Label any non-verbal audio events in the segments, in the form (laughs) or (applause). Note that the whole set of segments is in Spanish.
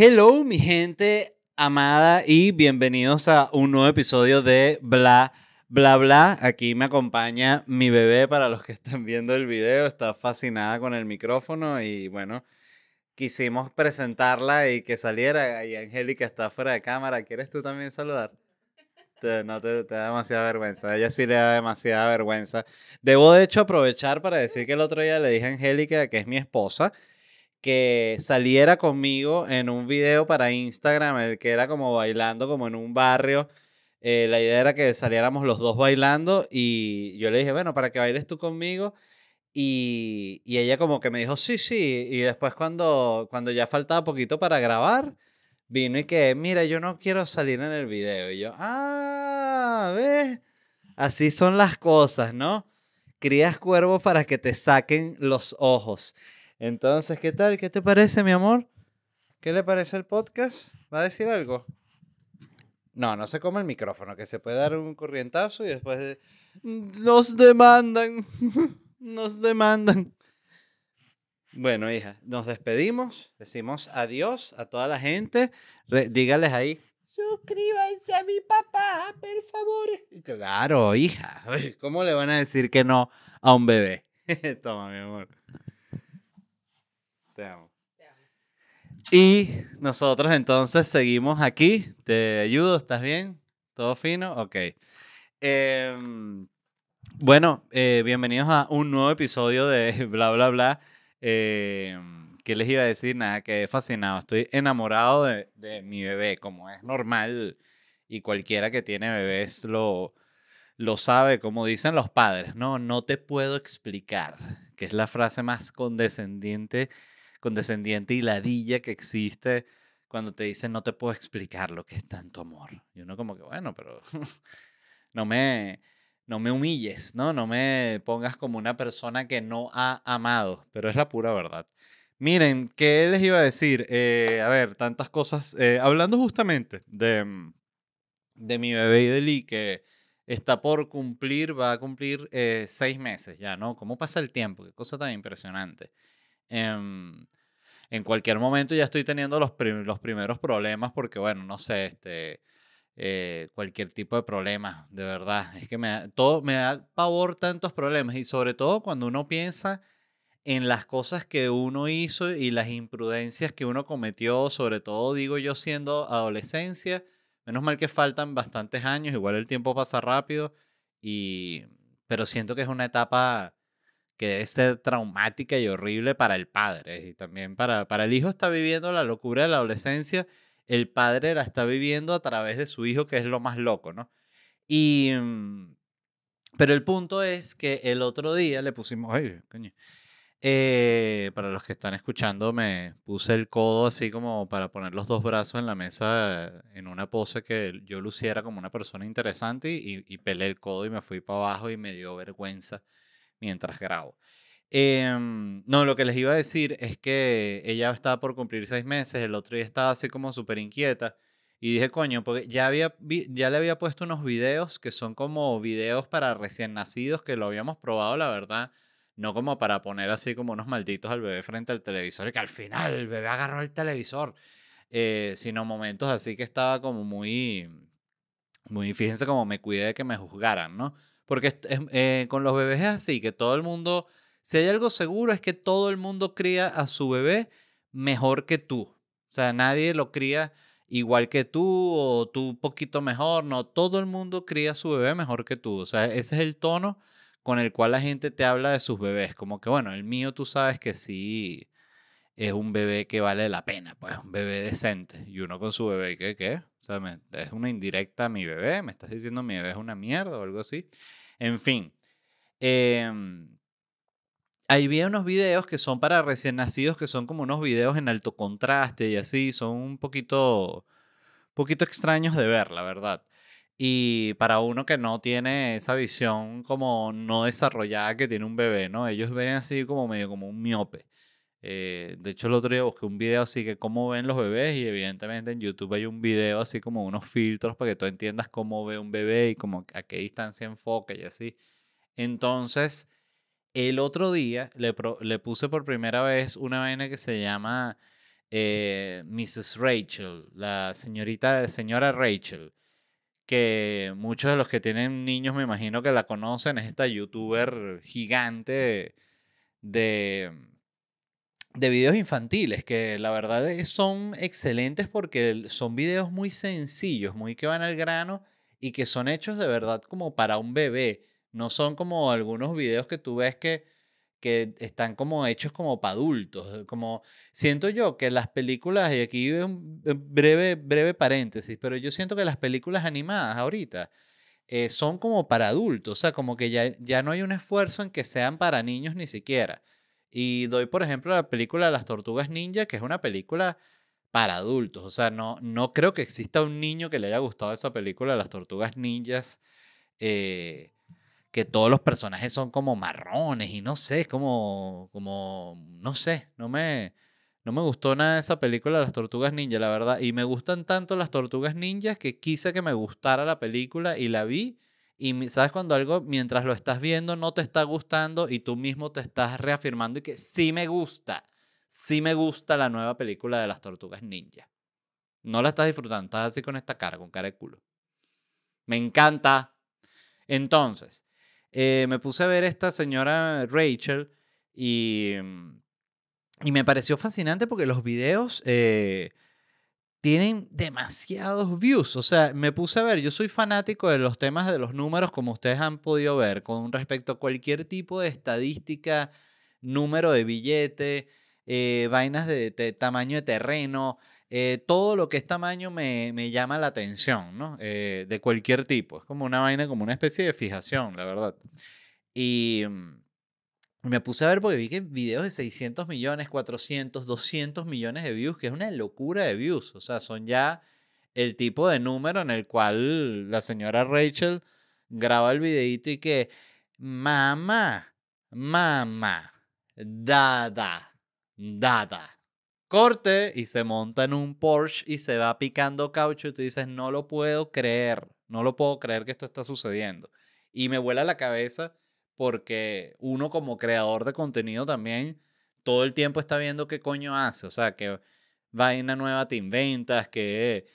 Hello, mi gente amada y bienvenidos a un nuevo episodio de Bla Bla Bla. Aquí me acompaña mi bebé para los que están viendo el video. Está fascinada con el micrófono y bueno, quisimos presentarla y que saliera. Y Angélica está fuera de cámara. ¿Quieres tú también saludar? no te, te, da demasiada vergüenza. A ella sí le da demasiada vergüenza. Debo de hecho aprovechar para decir que el otro día le dije a Angélica que es mi esposa que saliera conmigo en un video para Instagram, el que era como bailando como en un barrio. Eh, la idea era que saliéramos los dos bailando y yo le dije, bueno, para que bailes tú conmigo. Y, y, ella como que me dijo, sí, sí. Y después cuando, cuando ya faltaba poquito para grabar, vino y que, mira, yo no quiero salir en el video. Y yo, ah, ves, así son las cosas, ¿no? Crías cuervos para que te saquen los ojos. Entonces, ¿qué tal? ¿Qué te parece, mi amor? ¿Qué le parece el podcast? ¿Va a decir algo? No, no se come el micrófono, que se puede dar un corrientazo y después nos demandan, (laughs) nos demandan. Bueno, hija, nos despedimos, decimos adiós a toda la gente, dígales ahí. Suscríbanse a mi papá, por favor. Claro, hija, (laughs) ¿cómo le van a decir que no a un bebé? (laughs) Toma, mi amor. Te Y nosotros entonces seguimos aquí. Te ayudo, ¿estás bien? ¿Todo fino? Ok. Em, bueno, eh, bienvenidos a un nuevo episodio de (laughs) Bla, Bla, Bla. Em, ¿Qué les iba a decir? Nada, que fascinado. Estoy enamorado de, mi bebé, como es normal. Y cualquiera que tiene bebés lo, lo sabe, como dicen los padres, no, no te puedo explicar, que es la frase más condescendiente condescendiente y ladilla que existe cuando te dicen no te puedo explicar lo que es tanto amor. Y uno como que, bueno, pero (laughs) no me no me humilles, ¿no? No me pongas como una persona que no ha amado, pero es la pura verdad. Miren, ¿qué les iba a decir? Eh, a ver, tantas cosas. Eh, hablando justamente de, mm, mi bebé y de que está por cumplir, va a cumplir eh, seis meses ya, ¿no? ¿Cómo pasa el tiempo? Qué cosa tan impresionante. Em, en cualquier momento ya estoy teniendo los, los primeros problemas porque, bueno, no sé, este, eh, cualquier tipo de problema, de verdad. Es que me da, todo, me da pavor tantos problemas y sobre todo cuando uno piensa en las cosas que uno hizo y las imprudencias que uno cometió, sobre todo, digo yo, siendo adolescencia. Menos mal que faltan bastantes años, igual el tiempo pasa rápido, y, pero siento que es una etapa que debe traumática y horrible para el padre. Y también para, para el hijo está viviendo la locura de la adolescencia, el padre la está viviendo a través de su hijo, que es lo más loco, ¿no? Y, mm, pero el punto es que el otro día le pusimos, ay, coño, eh, para los que están escuchando, me puse el codo así como para poner los dos brazos en la mesa en una pose que yo luciera como una persona interesante y, y pelé el codo y me fui para abajo y me dio vergüenza mientras grabo. Em, no, lo que les iba a decir es que ella estaba por cumplir seis meses, el otro día estaba así como súper inquieta y dije, coño, porque ya, había, ya le había puesto unos videos que son como videos para recién nacidos que lo habíamos probado, la verdad, no como para poner así como unos malditos al bebé frente al televisor y que al final el bebé agarró el televisor, eh, sino momentos así que estaba como muy, muy, fíjense como me cuidé de que me juzgaran, ¿no? Porque eh, con los bebés es así, que todo el mundo, si hay algo seguro es que todo el mundo cría a su bebé mejor que tú. O sea, nadie lo cría igual que tú o tú un poquito mejor, no, todo el mundo cría a su bebé mejor que tú. O sea, ese es el tono con el cual la gente te habla de sus bebés. Como que, bueno, el mío tú sabes que sí es un bebé que vale la pena, pues un bebé decente. Y uno con su bebé, ¿qué? ¿Qué? O sea, es una indirecta a mi bebé, me estás diciendo mi bebé es una mierda o algo así. En fin. Em, hay bien unos videos que son para recién nacidos, que son como unos videos en alto contraste y así, son un poquito, poquito extraños de ver, la verdad. Y para uno que no tiene esa visión como no desarrollada que tiene un bebé, ¿no? Ellos ven así como medio como un miope. Eh, de hecho, el otro día busqué un video así que cómo ven los bebés y evidentemente en YouTube hay un video así como unos filtros para que tú entiendas cómo ve un bebé y como a qué distancia enfoca y así. Entonces, el otro día le, puse por primera vez una vaina que se llama eh, Mrs. Rachel, la señorita, señora Rachel, que muchos de los que tienen niños me imagino que la conocen, es esta youtuber gigante de de videos infantiles, que la verdad son excelentes porque son videos muy sencillos, muy que van al grano y que son hechos de verdad como para un bebé. No son como algunos videos que tú ves que, que están como hechos como para adultos. Como siento yo que las películas, y aquí un eh, breve, breve paréntesis, pero yo siento que las películas animadas ahorita eh, son como para adultos, o sea, como que ya, ya no hay un esfuerzo en que sean para niños ni siquiera. Y doy, por ejemplo, la película Las Tortugas Ninjas, que es una película para adultos. O sea, no, no creo que exista un niño que le haya gustado esa película Las Tortugas Ninjas. Eh, que todos los personajes son como marrones y no sé, como, como, no sé, no me, no me gustó nada esa película Las Tortugas Ninjas, la verdad. Y me gustan tanto las Tortugas Ninjas que quise que me gustara la película y la vi y sabes cuando algo, mientras lo estás viendo, no te está gustando y tú mismo te estás reafirmando y que sí me gusta, sí me gusta la nueva película de las tortugas ninja. No la estás disfrutando, estás así con esta cara, con cara de culo. Me encanta. Entonces, eh, me puse a ver esta señora Rachel y, mm, y me pareció fascinante porque los videos... Eh, tienen demasiados views. O sea, me puse a ver, yo soy fanático de los temas de los números, como ustedes han podido ver, con respecto a cualquier tipo de estadística, número de billete, eh, vainas de, tamaño de terreno, eh, todo lo que es tamaño me, me llama la atención, ¿no? Eh, de cualquier tipo. Es como una vaina, como una especie de fijación, la verdad. Y mm, me puse a ver porque vi que videos de 600 millones, 400, 200 millones de views, que es una locura de views. O sea, son ya el tipo de número en el cual la señora Rachel graba el videito y que, mamá, mamá, dada, dada. Corte y se monta en un Porsche y se va picando caucho y tú dices, no lo puedo creer, no lo puedo creer que esto está sucediendo. Y me vuela la cabeza porque uno como creador de contenido también todo el tiempo está viendo qué coño hace, o sea, qué una nueva te inventas, que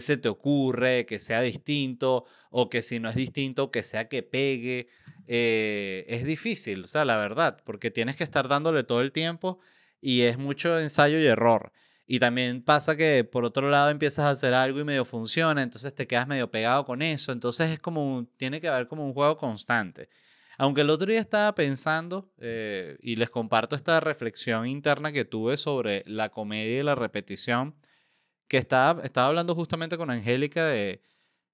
se te ocurre, que sea distinto, o que si no es distinto, que sea que pegue. Eh, es difícil, o sea, la verdad, porque tienes que estar dándole todo el tiempo y es mucho ensayo y error. Y también pasa que por otro lado empiezas a hacer algo y medio funciona, entonces te quedas medio pegado con eso, entonces es como, tiene que haber como un juego constante. Aunque el otro día estaba pensando eh, y les comparto esta reflexión interna que tuve sobre la comedia y la repetición, que estaba, estaba hablando justamente con Angélica de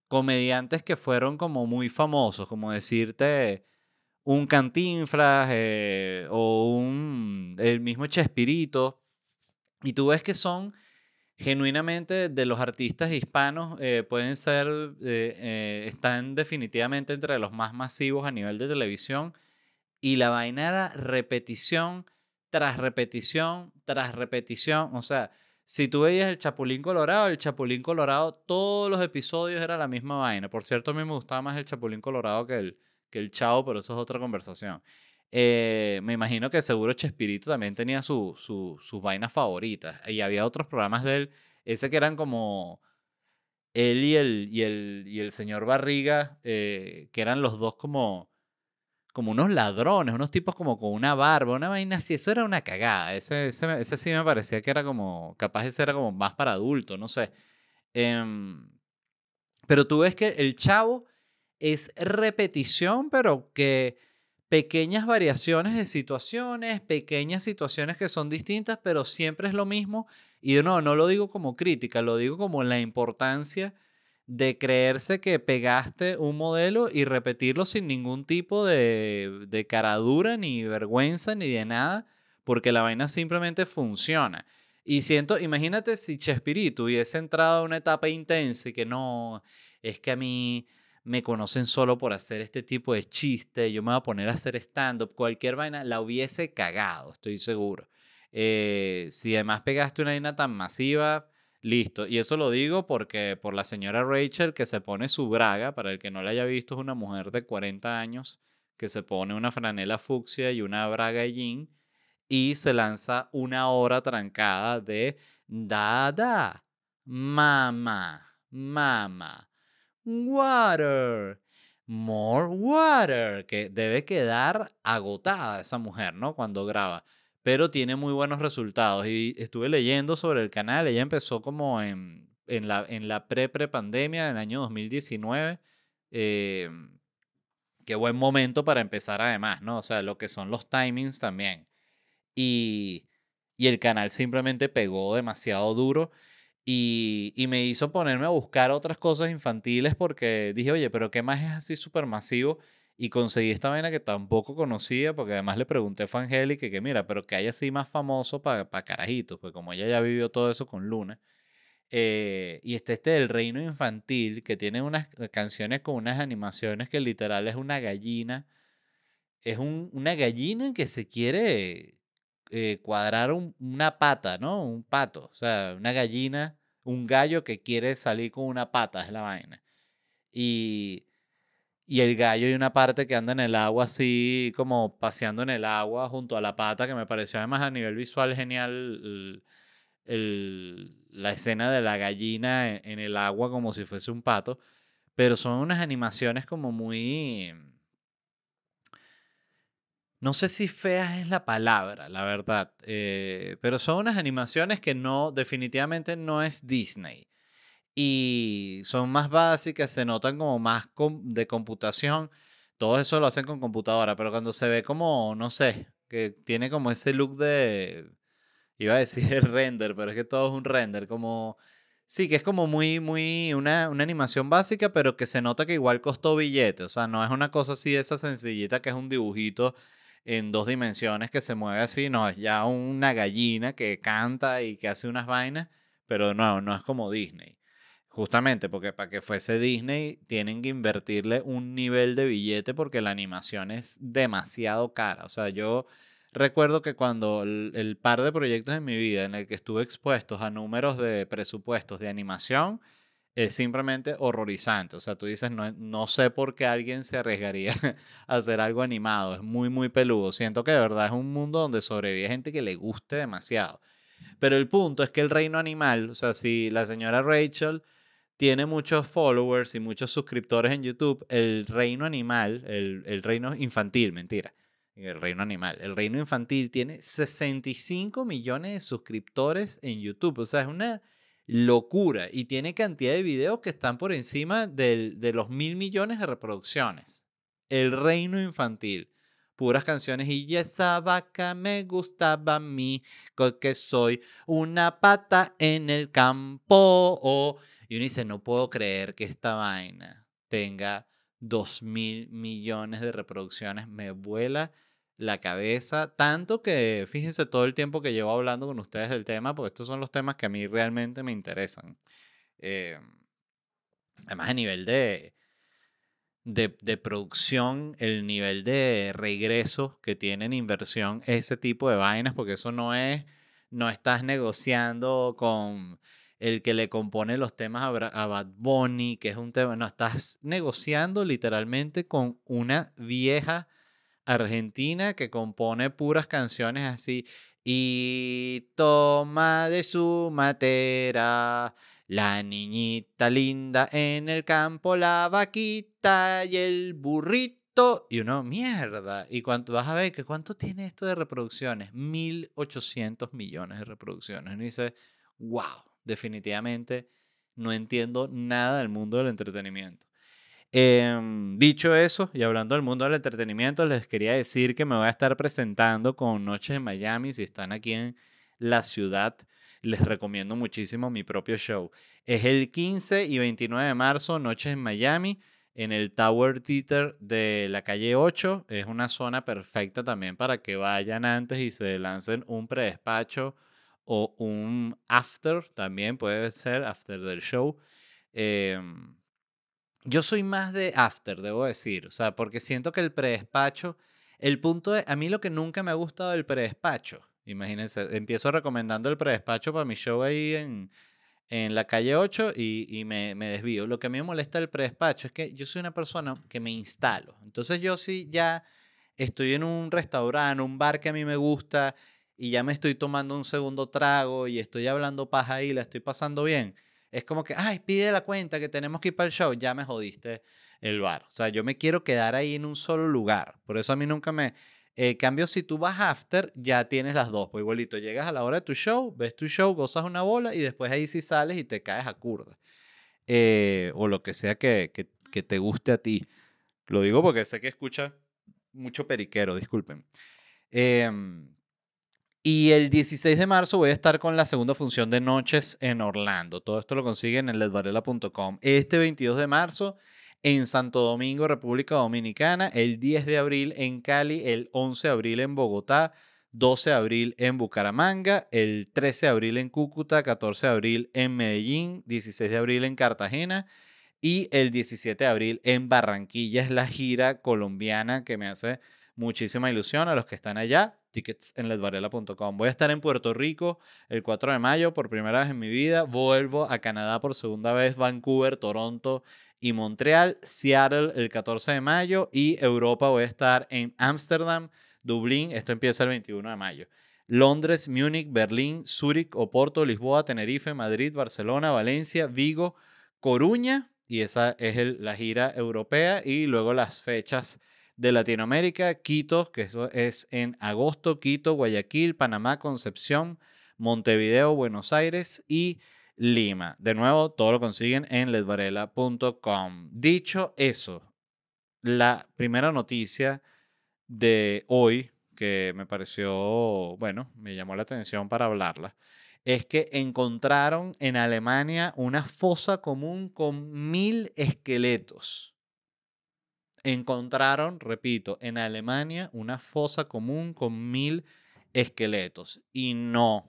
comediantes que fueron como muy famosos, como decirte un Cantinflas eh, o un, el mismo Chespirito, y tú ves que son genuinamente de los artistas hispanos eh, pueden ser, eh, eh, están definitivamente entre los más masivos a nivel de televisión y la vaina era repetición tras repetición tras repetición, o sea, si tú veías el Chapulín Colorado, el Chapulín Colorado, todos los episodios era la misma vaina. Por cierto, a mí me gustaba más el Chapulín Colorado que el, que el Chavo, pero eso es otra conversación. Eh, me imagino que seguro Chespirito también tenía su, sus vainas favoritas. Y había otros programas de él, ese que eran como él y el, y el, y el señor Barriga, eh, que eran los dos como, como unos ladrones, unos tipos como con una barba, una vaina así. Eso era una cagada. Ese, ese, sí me parecía que era como, capaz de ser como más para adultos, no sé. Em, pero tú ves que el chavo es repetición, pero que pequeñas variaciones de situaciones, pequeñas situaciones que son distintas, pero siempre es lo mismo. Y no, no lo digo como crítica, lo digo como la importancia de creerse que pegaste un modelo y repetirlo sin ningún tipo de, de caradura, ni vergüenza, ni de nada, porque la vaina simplemente funciona. Y siento, imagínate si Chespirito hubiese entrado a una etapa intensa y que no, es que a mí me conocen solo por hacer este tipo de chiste, yo me voy a poner a hacer stand-up, cualquier vaina, la hubiese cagado, estoy seguro. Eh, si además pegaste una vaina tan masiva, listo. Y eso lo digo porque por la señora Rachel que se pone su braga, para el que no la haya visto, es una mujer de 40 años que se pone una franela fucsia y una braga y jean y se lanza una hora trancada de dada, mama, mama water. More water. Que debe quedar agotada esa mujer, ¿no? Cuando graba. Pero tiene muy buenos resultados. Y estuve leyendo sobre el canal. Ella empezó como en, en la, en la pre-pre-pandemia, del año 2019. Em, qué buen momento para empezar además, ¿no? O sea, lo que son los timings también. Y, y el canal simplemente pegó demasiado duro. Y, me hizo ponerme a buscar otras cosas infantiles porque dije, oye, pero ¿qué más es así súper masivo? Y conseguí esta vaina que tampoco conocía, porque además le pregunté a Fangeli que, mira, pero que hay así más famoso para carajitos, pues como ella ya vivió todo eso con Luna. Eh, y este, este del reino infantil, que tiene unas canciones con unas animaciones que literal es una gallina. Es una gallina que se quiere eh, cuadrar una pata, ¿no? Un pato, o sea, una gallina un gallo que quiere salir con una pata, es la vaina. Y, y el gallo y una parte que anda en el agua así, como paseando en el agua junto a la pata, que me pareció además a nivel visual genial la escena de la gallina e, en el agua como si fuese un pato. Pero son unas animaciones como muy no sé si feas es la palabra, la verdad, eh, pero son unas animaciones que no, definitivamente no es Disney. Y son más básicas, se notan como más de computación. Todo eso lo hacen con computadora, pero cuando se ve como, no sé, que tiene como ese look de, iba a decir el (laughs) render, pero es que todo es un render, como, sí, que es como muy, muy, una, una animación básica, pero que se nota que igual costó billete, o sea, no es una cosa así de esa sencillita que es un dibujito en dos dimensiones que se mueve así, no, es ya una gallina que canta y que hace unas vainas, pero no, no es como Disney. Justamente porque para que fuese Disney tienen que invertirle un nivel de billete porque la animación es demasiado cara. O sea, yo recuerdo que cuando el, par de proyectos en mi vida en el que estuve expuestos a números de presupuestos de animación, es simplemente horrorizante. O sea, tú dices, no, no sé por qué alguien se arriesgaría (laughs) a hacer algo animado. Es muy, muy peludo. Siento que de verdad es un mundo donde sobrevive gente que le guste demasiado. Pero el punto es que el reino animal, o sea, si la señora Rachel tiene muchos followers y muchos suscriptores en YouTube, el reino animal, el, el reino infantil, mentira, el reino animal, el reino infantil tiene 65 millones de suscriptores en YouTube. O sea, es una locura y tiene cantidad de videos que están por encima de los mil millones de reproducciones. El reino infantil. Puras canciones y esa vaca me gustaba a mí, porque soy una pata en el campo. y uno dice, no puedo creer que esta vaina tenga dos mil millones de reproducciones. Me vuela la cabeza, tanto que fíjense todo el tiempo que llevo hablando con ustedes del tema, porque estos son los temas que a mí realmente me interesan. Eh, además, a nivel de, de, producción, el nivel de regreso que tienen inversión, ese tipo de vainas, porque eso no es, no estás negociando con el que le compone los temas a Bad Bunny, que es un tema, no, estás negociando literalmente con una vieja argentina que compone puras canciones así. Y toma de su matera la niñita linda en el campo, la vaquita y el burrito. Y uno, mierda. ¿Y cuánto vas a ver? que ¿Cuánto tiene esto de reproducciones? 1.800 millones de reproducciones. Y dice, wow, definitivamente no entiendo nada del mundo del entretenimiento. Em, dicho eso, y hablando del mundo del entretenimiento, les quería decir que me voy a estar presentando con Noches en Miami. Si están aquí en la ciudad, les recomiendo muchísimo mi propio show. Es el 15 y 29 de marzo, Noches en Miami, en el Tower Theater de la calle 8. Es una zona perfecta también para que vayan antes y se lancen un predespacho o un after, también puede ser after del show. Eh, yo soy más de after, debo decir, o sea, porque siento que el predespacho, el punto es, a mí lo que nunca me ha gustado del predespacho, imagínense, empiezo recomendando el predespacho para mi show ahí en, la calle 8 y, me, me, desvío. Lo que a mí me molesta del predespacho es que yo soy una persona que me instalo. Entonces yo sí ya estoy en un restaurante, un bar que a mí me gusta y ya me estoy tomando un segundo trago y estoy hablando paja ahí, la estoy pasando bien es como que, ay, pide la cuenta que tenemos que ir para el show, ya me jodiste el bar. O sea, yo me quiero quedar ahí en un solo lugar. Por eso a mí nunca me... Eh, cambio, si tú vas after, ya tienes las dos. Pues igualito, llegas a la hora de tu show, ves tu show, gozas una bola y después ahí sí sales y te caes a curda. Eh, o lo que sea que, que te guste a ti. Lo digo porque sé que escucha mucho periquero, disculpen. Eh, em, y el 16 de marzo voy a estar con la segunda función de noches en Orlando. Todo esto lo consiguen en ledvarela.com. Este 22 de marzo en Santo Domingo, República Dominicana. El 10 de abril en Cali. El 11 de abril en Bogotá. 12 de abril en Bucaramanga. El 13 de abril en Cúcuta. 14 de abril en Medellín. 16 de abril en Cartagena. Y el 17 de abril en Barranquilla es la gira colombiana que me hace muchísima ilusión a los que están allá tickets en ledvarela.com. Voy a estar en Puerto Rico el 4 de mayo por primera vez en mi vida. Vuelvo a Canadá por segunda vez, Vancouver, Toronto y Montreal, Seattle el 14 de mayo y Europa voy a estar en Ámsterdam, Dublín, esto empieza el 21 de mayo. Londres, Múnich, Berlín, Zúrich, Oporto, Lisboa, Tenerife, Madrid, Barcelona, Valencia, Vigo, Coruña y esa es la gira europea y luego las fechas de Latinoamérica, Quito, que eso es en agosto, Quito, Guayaquil, Panamá, Concepción, Montevideo, Buenos Aires y Lima. De nuevo, todo lo consiguen en ledvarela.com. Dicho eso, la primera noticia de hoy que me pareció, bueno, me llamó la atención para hablarla, es que encontraron en Alemania una fosa común con mil esqueletos encontraron, repito, en Alemania una fosa común con mil esqueletos. Y no,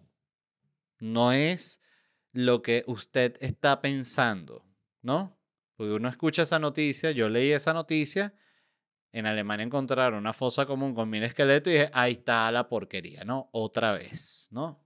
no es lo que usted está pensando, ¿no? Porque uno escucha esa noticia, yo leí esa noticia, en Alemania encontraron una fosa común con mil esqueletos y dije, ahí está la porquería, ¿no? Otra vez, ¿no?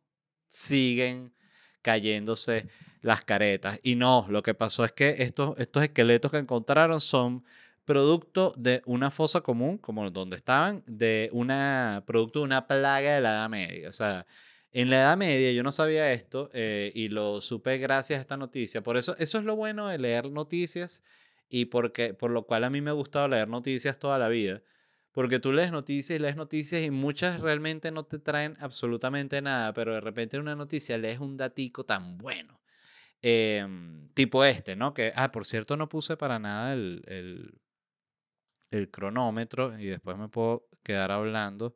Siguen cayéndose las caretas. Y no, lo que pasó es que estos, estos esqueletos que encontraron son producto de una fosa común, como donde estaban, de una, producto de una plaga de la Edad Media. O sea, en la Edad Media yo no sabía esto eh, y lo supe gracias a esta noticia. Por eso, eso es lo bueno de leer noticias y porque, por lo cual a mí me ha gustado leer noticias toda la vida. Porque tú lees noticias y lees noticias y muchas realmente no te traen absolutamente nada, pero de repente en una noticia lees un datico tan bueno. Em, tipo este, ¿no? Que, ah, por cierto, no puse para nada el el cronómetro y después me puedo quedar hablando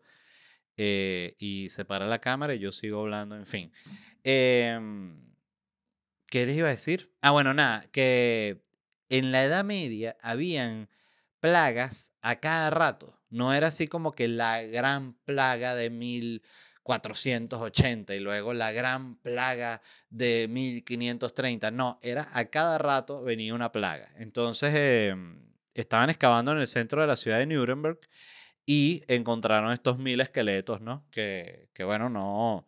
eh, y se para la cámara y yo sigo hablando, en fin. Em, ¿Qué les iba a decir? Ah, bueno, nada, que en la Edad Media habían plagas a cada rato. No era así como que la gran plaga de 1480 y luego la gran plaga de 1530. No, era a cada rato venía una plaga. Entonces, em, estaban excavando en el centro de la ciudad de Nuremberg y encontraron estos mil esqueletos, ¿no? Que, bueno, no.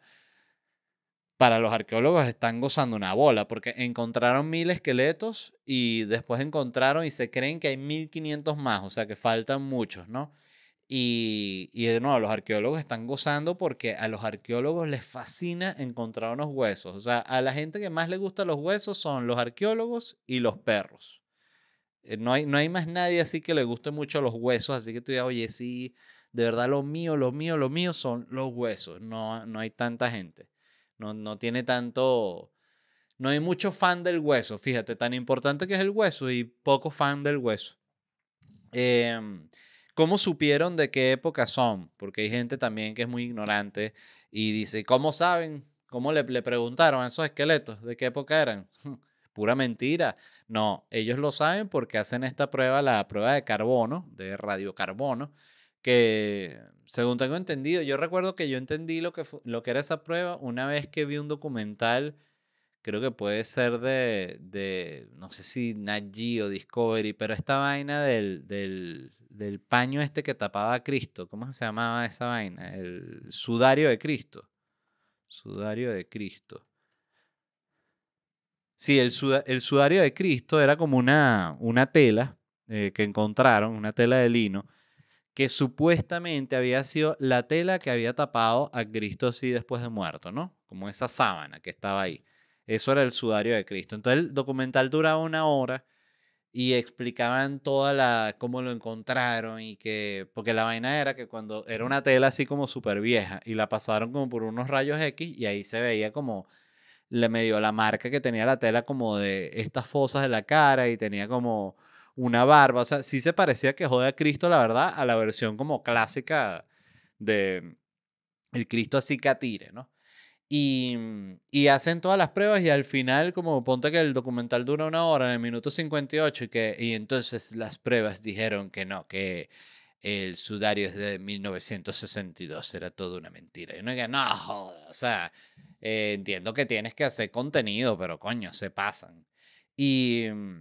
Para los arqueólogos están gozando una bola porque encontraron mil esqueletos y después encontraron y se creen que hay 1500 más, o sea que faltan muchos, ¿no? Y, y de nuevo, los arqueólogos están gozando porque a los arqueólogos les fascina encontrar unos huesos. O sea, a la gente que más le gusta los huesos son los arqueólogos y los perros. Eh, no hay, no hay más nadie así que le guste mucho los huesos, así que tú digas, oye, sí, de verdad lo mío, lo mío, lo mío son los huesos. No, no hay tanta gente. No, no tiene tanto... No hay mucho fan del hueso, fíjate, tan importante que es el hueso y poco fan del hueso. Em, ¿Cómo supieron de qué época son? Porque hay gente también que es muy ignorante y dice, ¿cómo saben? ¿Cómo le, le preguntaron a esos esqueletos de qué época eran? (laughs) pura mentira. No, ellos lo saben porque hacen esta prueba, la prueba de carbono, de radiocarbono, que según tengo entendido, yo recuerdo que yo entendí lo que, lo que era esa prueba una vez que vi un documental, creo que puede ser de, no sé si Nat o Discovery, pero esta vaina del, del, paño este que tapaba a Cristo, ¿cómo se llamaba esa vaina? El sudario de Cristo. Sudario de Cristo. Sí, el, sudario de Cristo era como una, una tela eh, que encontraron, una tela de lino, que supuestamente había sido la tela que había tapado a Cristo así después de muerto, ¿no? Como esa sábana que estaba ahí. Eso era el sudario de Cristo. Entonces el documental duraba una hora y explicaban toda la cómo lo encontraron y que porque la vaina era que cuando era una tela así como súper vieja y la pasaron como por unos rayos X y ahí se veía como le dio la marca que tenía la tela como de estas fosas de la cara y tenía como una barba. O sea, sí se parecía que jode Cristo, la verdad, a la versión como clásica de el Cristo así catire, ¿no? Mm, y, hacen todas las pruebas y al final, como ponte que el documental dura una hora, en el minuto 58, y, que, y entonces las pruebas dijeron que no, que el sudario es de 1962, era todo una mentira. Y uno no, o sea, eh, entiendo que tienes que hacer contenido, pero coño, se pasan. Y mm,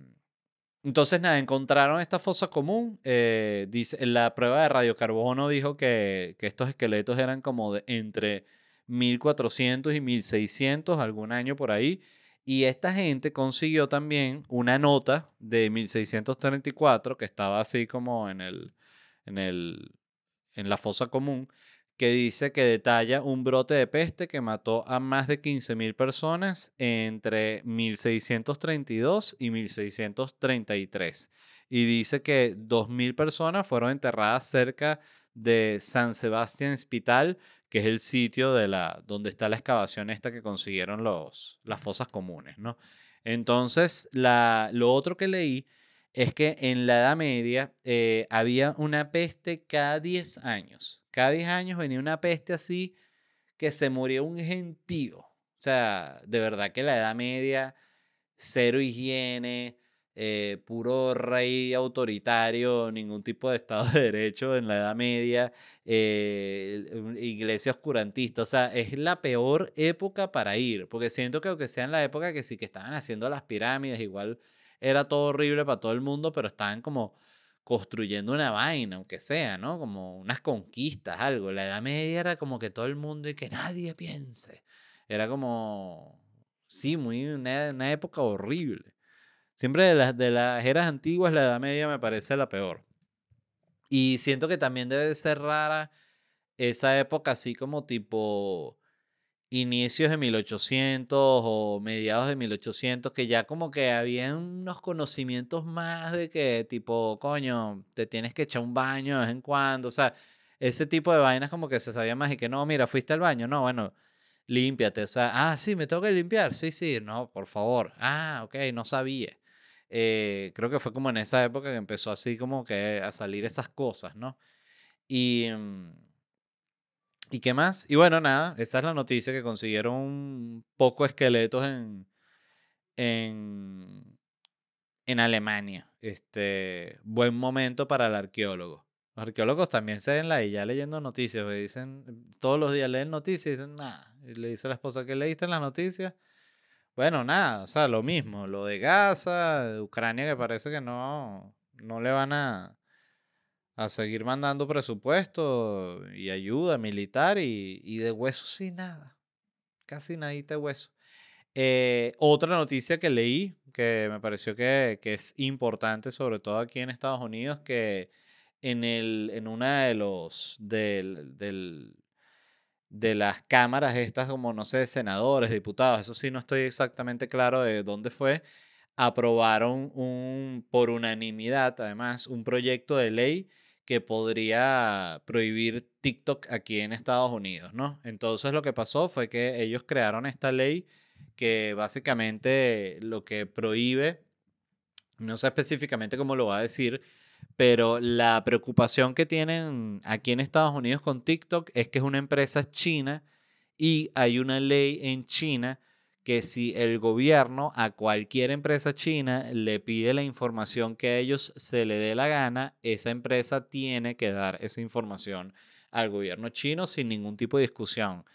entonces, nada, encontraron esta fosa común. Eh, dice, la prueba de radiocarbono dijo que, que estos esqueletos eran como de entre 1400 y 1600, algún año por ahí. Y esta gente consiguió también una nota de 1634 que estaba así como en, el, en, el, en la fosa común que dice que detalla un brote de peste que mató a más de 15.000 personas entre 1632 y 1633. Y dice que 2.000 personas fueron enterradas cerca de San Sebastián Hospital, que es el sitio de la, donde está la excavación esta que consiguieron los, las fosas comunes, ¿no? Entonces, la, lo otro que leí es que en la Edad Media eh, había una peste cada 10 años. Cada 10 años venía una peste así que se murió un gentío. O sea, de verdad que la Edad Media, cero higiene, eh, puro rey autoritario, ningún tipo de Estado de Derecho en la Edad Media, eh, iglesia oscurantista. O sea, es la peor época para ir, porque siento que aunque sea en la época que sí que estaban haciendo las pirámides, igual era todo horrible para todo el mundo, pero estaban como construyendo una vaina, aunque sea, ¿no? Como unas conquistas, algo. La Edad Media era como que todo el mundo y que nadie piense. Era como, sí, muy una, época horrible. Siempre de las, de las eras antiguas, la Edad Media me parece la peor. Y siento que también debe ser rara esa época así como tipo inicios de 1800 o mediados de 1800, que ya como que había unos conocimientos más de que tipo, coño, te tienes que echar un baño de vez en cuando, o sea, ese tipo de vainas como que se sabía más y que no, mira, fuiste al baño, no, bueno, límpiate, o sea, ah, sí, me tengo que limpiar, sí, sí, no, por favor, ah, ok, no sabía. Eh, creo que fue como en esa época que empezó así como que a salir esas cosas, ¿no? Y mm, ¿Y qué más? Y bueno, nada, esa es la noticia que consiguieron poco esqueletos en, en, Alemania. Este, buen momento para el arqueólogo. Los arqueólogos también se ven ahí ya leyendo noticias. Pues, dicen, todos los días leen noticias y dicen, nada. le dice a la esposa que leíste en las noticias. Bueno, nada, o sea, lo mismo. Lo de Gaza, Ucrania, que parece que no, no le van a a seguir mandando presupuesto y ayuda militar y, de hueso sin nada. Casi nadita de hueso. Eh, otra noticia que leí que me pareció que, es importante, sobre todo aquí en Estados Unidos, que en, el, en una de los del, del, de las cámaras estas, como no sé, senadores, diputados, eso sí no estoy exactamente claro de dónde fue, aprobaron un, por unanimidad, además, un proyecto de ley que podría prohibir TikTok aquí en Estados Unidos, ¿no? Entonces lo que pasó fue que ellos crearon esta ley que básicamente lo que prohíbe, no sé específicamente cómo lo va a decir, pero la preocupación que tienen aquí en Estados Unidos con TikTok es que es una empresa china y hay una ley en China que si el gobierno a cualquier empresa china le pide la información que a ellos se le dé la gana, esa empresa tiene que dar esa información al gobierno chino sin ningún tipo de discusión.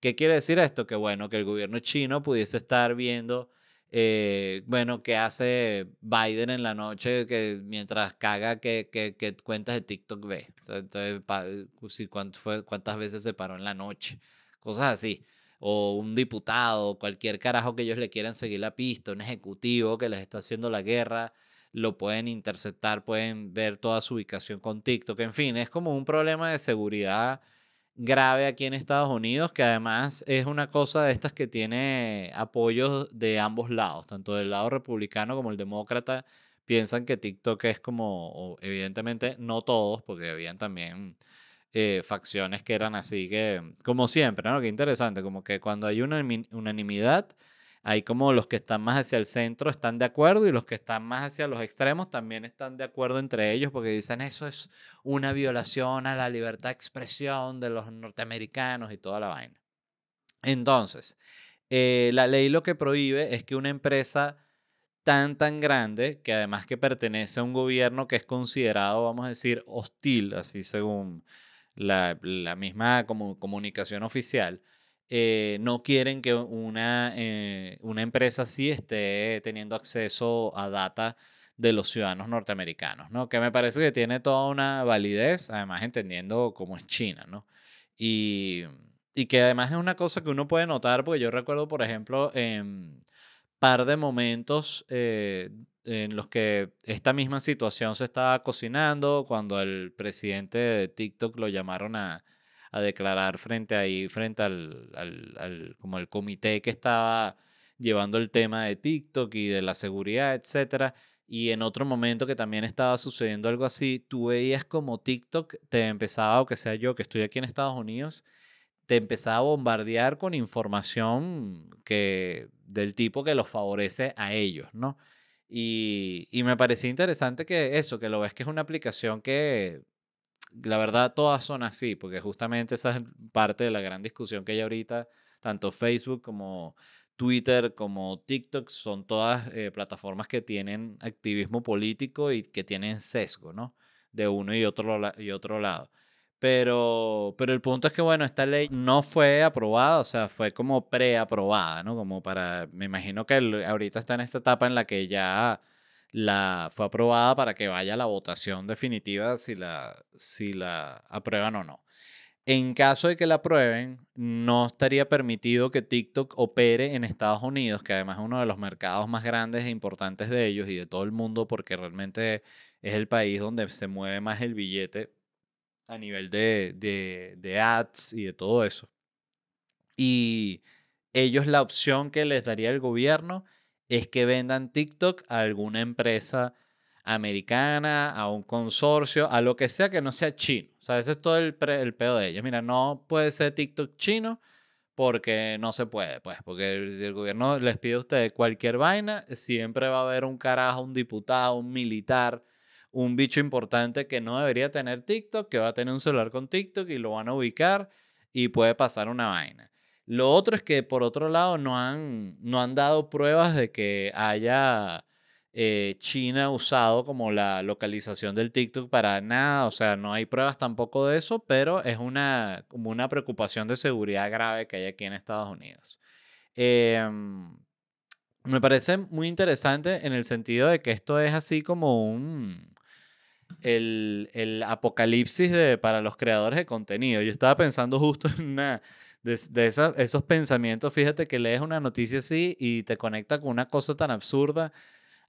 ¿Qué quiere decir esto? Que bueno, que el gobierno chino pudiese estar viendo, eh, bueno, qué hace Biden en la noche que mientras caga que, cuentas de TikTok ve. entonces, cuántas veces se paró en la noche. Cosas así o un diputado, cualquier carajo que ellos le quieran seguir la pista, un ejecutivo que les está haciendo la guerra, lo pueden interceptar, pueden ver toda su ubicación con TikTok. En fin, es como un problema de seguridad grave aquí en Estados Unidos, que además es una cosa de estas que tiene apoyos de ambos lados, tanto del lado republicano como el demócrata. Piensan que TikTok es como, evidentemente no todos, porque habían también eh, facciones que eran así que, mm, como siempre, ¿no? Qué interesante, como que cuando hay una unanimidad, hay como los que están más hacia el centro están de acuerdo y los que están más hacia los extremos también están de acuerdo entre ellos porque dicen eso es una violación a la libertad de expresión de los norteamericanos y toda la vaina. Entonces, eh, la ley lo que prohíbe es que una empresa tan, tan grande, que además que pertenece a un gobierno que es considerado, vamos a decir, hostil, así según la, misma como comunicación oficial, eh, no quieren que una, eh, una empresa así esté teniendo acceso a data de los ciudadanos norteamericanos, ¿no? Que me parece que tiene toda una validez, además entendiendo cómo es China, ¿no? Y, y que además es una cosa que uno puede notar, porque yo recuerdo, por ejemplo, en par de momentos eh, en los que esta misma situación se estaba cocinando cuando el presidente de TikTok lo llamaron a, declarar frente ahí, frente al, al, al, como el comité que estaba llevando el tema de TikTok y de la seguridad, etc. Y en otro momento que también estaba sucediendo algo así, tú veías como TikTok te empezaba, o que sea yo que estoy aquí en Estados Unidos, te empezaba a bombardear con información del tipo que los favorece a ellos, ¿no? Y, me pareció interesante que eso, que lo ves que es una aplicación que la verdad todas son así, porque justamente esa es parte de la gran discusión que hay ahorita, tanto Facebook como Twitter, como TikTok, son todas eh, plataformas que tienen activismo político y que tienen sesgo, ¿no? De uno y otro, y otro lado. Pero, pero el punto es que, bueno, esta ley no fue aprobada, o sea, fue como preaprobada, ¿no? Como para, me imagino que ahorita está en esta etapa en la que ya la fue aprobada para que vaya a la votación definitiva si la, si la aprueban o no. En caso de que la aprueben, no estaría permitido que TikTok opere en Estados Unidos, que además es uno de los mercados más grandes e importantes de ellos y de todo el mundo, porque realmente es el país donde se mueve más el billete a nivel de, ads y de todo eso. Y ellos la opción que les daría el gobierno es que vendan TikTok a alguna empresa americana, a un consorcio, a lo que sea que no sea chino. O sea, ese es todo el, pedo de ellos. Mira, no puede ser TikTok chino porque no se puede, pues, porque si el gobierno les pide a ustedes cualquier vaina, siempre va a haber un carajo, un diputado, un militar, un bicho importante que no debería tener TikTok, que va a tener un celular con TikTok y lo van a ubicar y puede pasar una vaina. Lo otro es que por otro lado no han, no han dado pruebas de que haya eh, China usado como la localización del TikTok para nada, o sea, no hay pruebas tampoco de eso, pero es una, como una preocupación de seguridad grave que hay aquí en Estados Unidos. Em, me parece muy interesante en el sentido de que esto es así como un, el, apocalipsis para los creadores de contenido. Yo estaba pensando justo en una de, esos pensamientos. Fíjate que lees una noticia así y te conecta con una cosa tan absurda.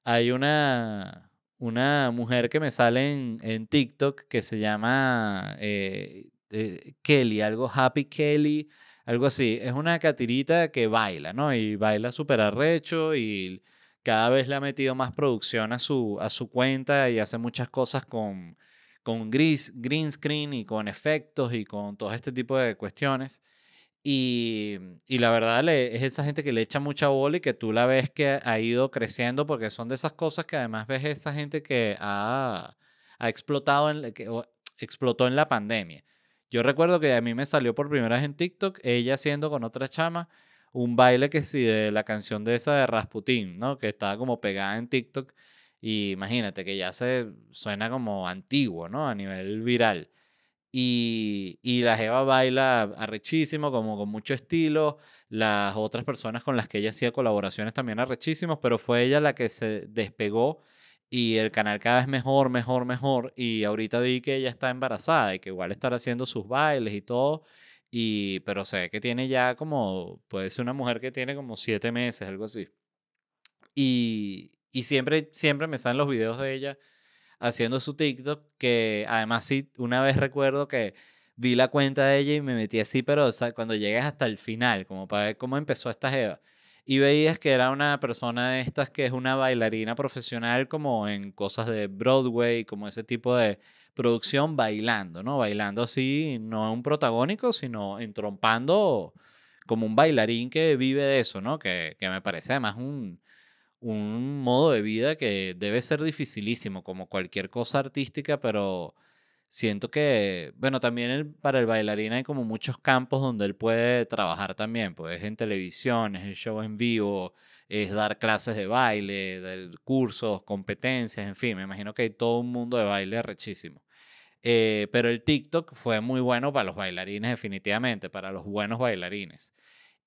Hay una, una mujer que me sale en, TikTok que se llama eh, eh, Kelly, algo Happy Kelly, algo así. Es una catirita que baila, ¿no? Y baila súper arrecho y cada vez le ha metido más producción a su, a su cuenta y hace muchas cosas con, con green screen y con efectos y con todo este tipo de cuestiones. Y, y la verdad le, es esa gente que le echa mucha bola y que tú la ves que ha ido creciendo porque son de esas cosas que además ves esa gente que ha, ha explotado en, que, explotó en la pandemia. Yo recuerdo que a mí me salió por primera vez en TikTok ella haciendo con otra chama un baile que sí de la canción de esa de Rasputin, ¿no? Que estaba como pegada en TikTok y imagínate que ya se suena como antiguo, ¿no? A nivel viral. Y, y, la Jeva baila arrechísimo, como con mucho estilo. Las otras personas con las que ella hacía colaboraciones también arrechísimos, pero fue ella la que se despegó y el canal cada vez mejor, mejor, mejor. Y ahorita vi que ella está embarazada y que igual estará haciendo sus bailes y todo. Y, pero sé que tiene ya como, puede ser una mujer que tiene como siete meses, algo así. Y, y siempre, siempre me salen los videos de ella haciendo su TikTok, que además sí, una vez recuerdo que vi la cuenta de ella y me metí así, pero o sea, cuando llegas hasta el final, como para ver cómo empezó esta jeva. Y veías que era una persona de estas que es una bailarina profesional como en cosas de Broadway, como ese tipo de producción bailando, ¿no? Bailando así, no un protagónico, sino entrompando como un bailarín que vive de eso, ¿no? Que, me parece además un, un modo de vida que debe ser dificilísimo, como cualquier cosa artística, pero siento que, bueno, también para el bailarín hay como muchos campos donde él puede trabajar también, pues es en televisión, es el show en vivo, es dar clases de baile, cursos, competencias, en fin, me imagino que hay todo un mundo de baile rechísimo. Eh, pero el TikTok fue muy bueno para los bailarines definitivamente, para los buenos bailarines.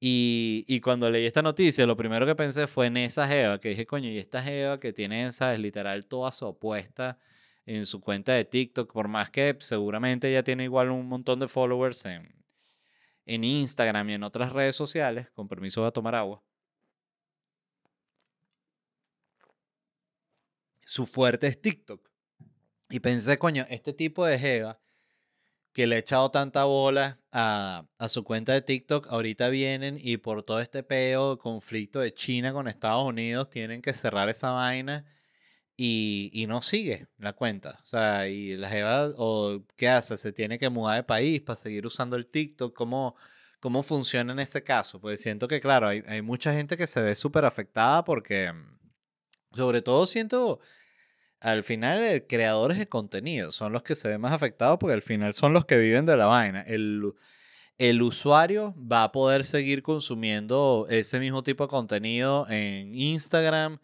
Y, y cuando leí esta noticia, lo primero que pensé fue en esa Jeva, que dije, coño, y esta Jeva que tiene, esa, es Literal, toda su opuesta en su cuenta de TikTok, por más que pues, seguramente ella tiene igual un montón de followers en, Instagram y en otras redes sociales, con permiso de tomar agua. Su fuerte es TikTok. Y pensé, coño, este tipo de Jeva que le ha echado tanta bola a, a, su cuenta de TikTok, ahorita vienen y por todo este peo, conflicto de China con Estados Unidos, tienen que cerrar esa vaina y, no sigue la cuenta. O sea, y la jeva, o qué hace, se tiene que mudar de país para seguir usando el TikTok, ¿cómo, cómo funciona en ese caso? Pues siento que, claro, hay, hay mucha gente que se ve súper afectada porque, sobre todo siento, al final, eh, creadores de contenido son los que se ven más afectados porque al final son los que viven de la vaina. El, el usuario va a poder seguir consumiendo ese mismo tipo de contenido en Instagram,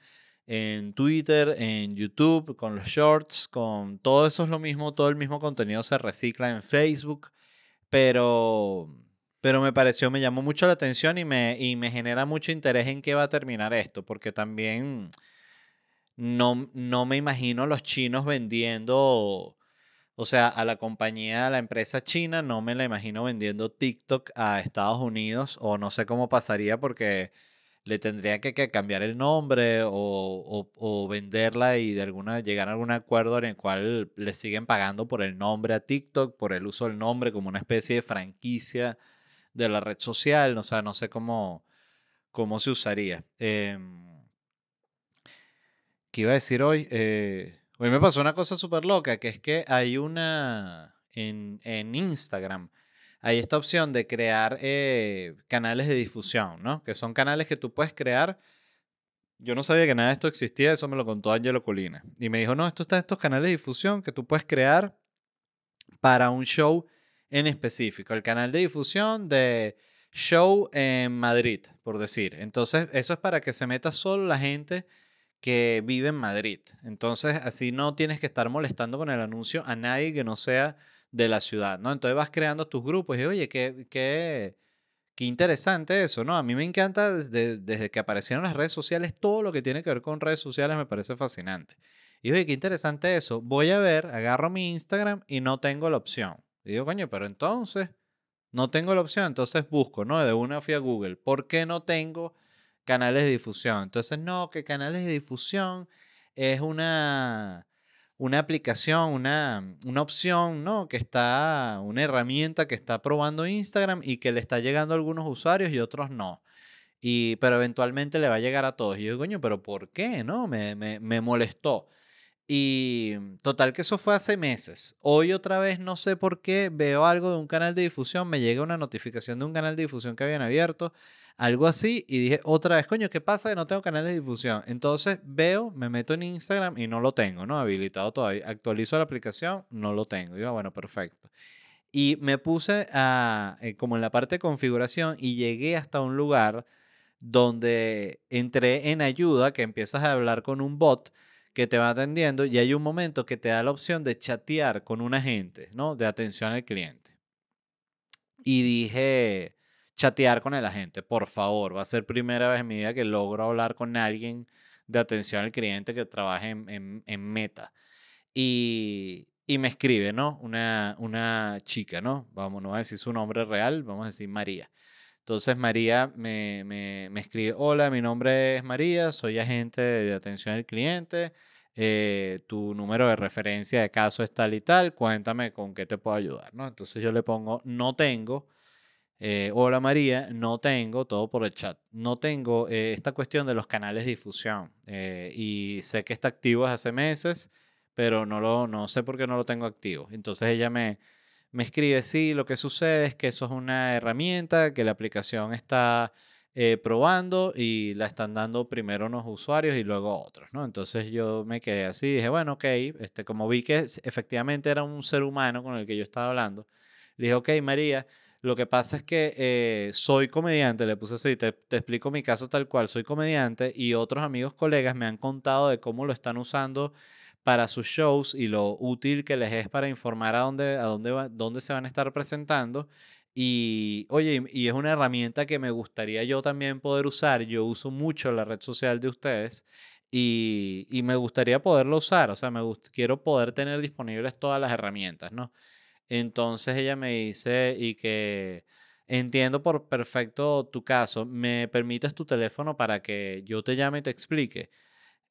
en Twitter, en YouTube, con los shorts, con todo eso es lo mismo, todo el mismo contenido se recicla en Facebook, pero, pero me pareció, me llamó mucho la atención y me, y me genera mucho interés en qué va a terminar esto, porque también no, no me imagino los chinos vendiendo, o sea, a la compañía, a la empresa china, no me la imagino vendiendo TikTok a Estados Unidos o no sé cómo pasaría porque le tendría que, cambiar el nombre o, venderla y de alguna llegar a algún acuerdo en el cual le siguen pagando por el nombre a TikTok, por el uso del nombre como una especie de franquicia de la red social. O sea, no sé cómo, se usaría. Em, ¿Qué iba a decir hoy? Eh, hoy me pasó una cosa súper loca, que es que hay una en Instagram hay esta opción de crear eh, canales de difusión, ¿no? Que son canales que tú puedes crear. Yo no sabía que nada de esto existía, eso me lo contó Angelo Colina. Y me dijo, no, esto está estos canales de difusión que tú puedes crear para un show en específico. El canal de difusión de show en Madrid, por decir. Entonces, eso es para que se meta solo la gente que vive en Madrid. Entonces, así no tienes que estar molestando con el anuncio a nadie que no sea de la ciudad, ¿no? Entonces vas creando tus grupos y, oye, qué, qué, qué interesante eso, ¿no? A mí me encanta desde, desde que aparecieron las redes sociales, todo lo que tiene que ver con redes sociales me parece fascinante. Y oye, qué interesante eso. Voy a ver, agarro mi Instagram y no tengo la opción. Y digo, coño, pero entonces no tengo la opción, entonces busco, ¿no? De una fui a Google. ¿Por qué no tengo canales de difusión? Entonces, no, que canales de difusión es una una aplicación, una, opción, ¿no? Que está, una herramienta que está probando Instagram y que le está llegando a algunos usuarios y otros no. Y, pero eventualmente le va a llegar a todos. Y yo, coño, pero ¿por qué? ¿No? Me, me, me molestó. Y mm, total que eso fue hace meses. Hoy otra vez no sé por qué veo algo de un canal de difusión, me llega una notificación de un canal de difusión que habían abierto, algo así, y dije otra vez, coño, ¿qué pasa que no tengo canal de difusión? Entonces veo, me meto en Instagram y no lo tengo, ¿no? Habilitado todavía. Actualizo la aplicación, no lo tengo. Digo, ah, bueno, perfecto. Y me puse a, eh, como en la parte de configuración y llegué hasta un lugar donde entré en ayuda, que empiezas a hablar con un bot que te va atendiendo y hay un momento que te da la opción de chatear con un agente, ¿no? De atención al cliente. Y dije, chatear con el agente, por favor, va a ser primera vez en mi vida que logro hablar con alguien de atención al cliente que trabaje en, Meta. Y, me escribe, ¿no? Una, una chica, ¿no? Vamos, no voy a decir su nombre real, vamos a decir María. Entonces María me, me, escribe, hola, mi nombre es María, soy agente de atención al cliente, eh, tu número de referencia de caso es tal y tal, cuéntame con qué te puedo ayudar, ¿no? Entonces yo le pongo, no tengo, eh, hola María, no tengo, todo por el chat, no tengo eh, esta cuestión de los canales de difusión y sé que está activo hace meses, pero no, lo, no sé por qué no lo tengo activo. Entonces ella me me escribe, sí, lo que sucede es que eso es una herramienta que la aplicación está eh, probando y la están dando primero unos usuarios y luego otros, ¿no? Entonces yo me quedé así, dije, bueno, ok, este, como vi que efectivamente era un ser humano con el que yo estaba hablando, le dije, ok, María, lo que pasa es que eh, soy comediante, le puse así, te, explico mi caso tal cual, soy comediante y otros amigos, colegas me han contado de cómo lo están usando para sus shows y lo útil que les es para informar a dónde, a dónde, dónde se van a estar presentando. Y oye, y es una herramienta que me gustaría yo también poder usar. Yo uso mucho la red social de ustedes y, y me gustaría poderlo usar. O sea, me quiero poder tener disponibles todas las herramientas, ¿no? Entonces ella me dice y que entiendo por perfecto tu caso. ¿Me permites tu teléfono para que yo te llame y te explique?